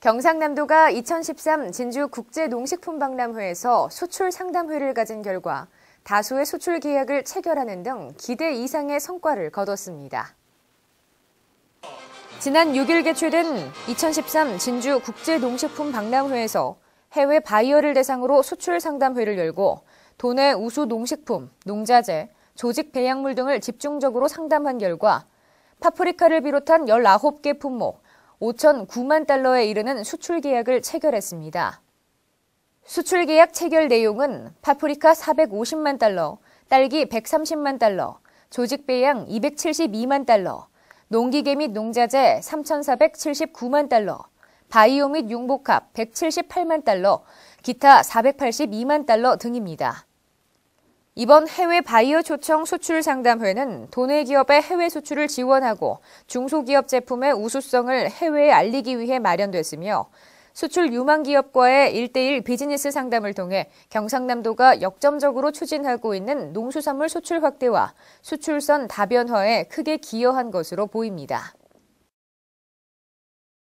경상남도가 2013 진주 국제농식품박람회에서 수출 상담회를 가진 결과 다수의 수출 계약을 체결하는 등 기대 이상의 성과를 거뒀습니다. 지난 6일 개최된 2013 진주 국제농식품박람회에서 해외 바이어를 대상으로 수출 상담회를 열고 도내 우수 농식품, 농자재, 조직 배양물 등을 집중적으로 상담한 결과 파프리카를 비롯한 19개 품목 5천 9만 달러에 이르는 수출 계약을 체결했습니다. 수출 계약 체결 내용은 파프리카 450만 달러, 딸기 130만 달러, 조직 배양 272만 달러, 농기계 및 농자재 3,479만 달러, 바이오 및 융복합 178만 달러, 기타 482만 달러 등입니다. 이번 해외 바이어 초청 수출 상담회는 도내 기업의 해외 수출을 지원하고 중소기업 제품의 우수성을 해외에 알리기 위해 마련됐으며 수출 유망 기업과의 일대일 비즈니스 상담을 통해 경상남도가 역점적으로 추진하고 있는 농수산물 수출 확대와 수출선 다변화에 크게 기여한 것으로 보입니다.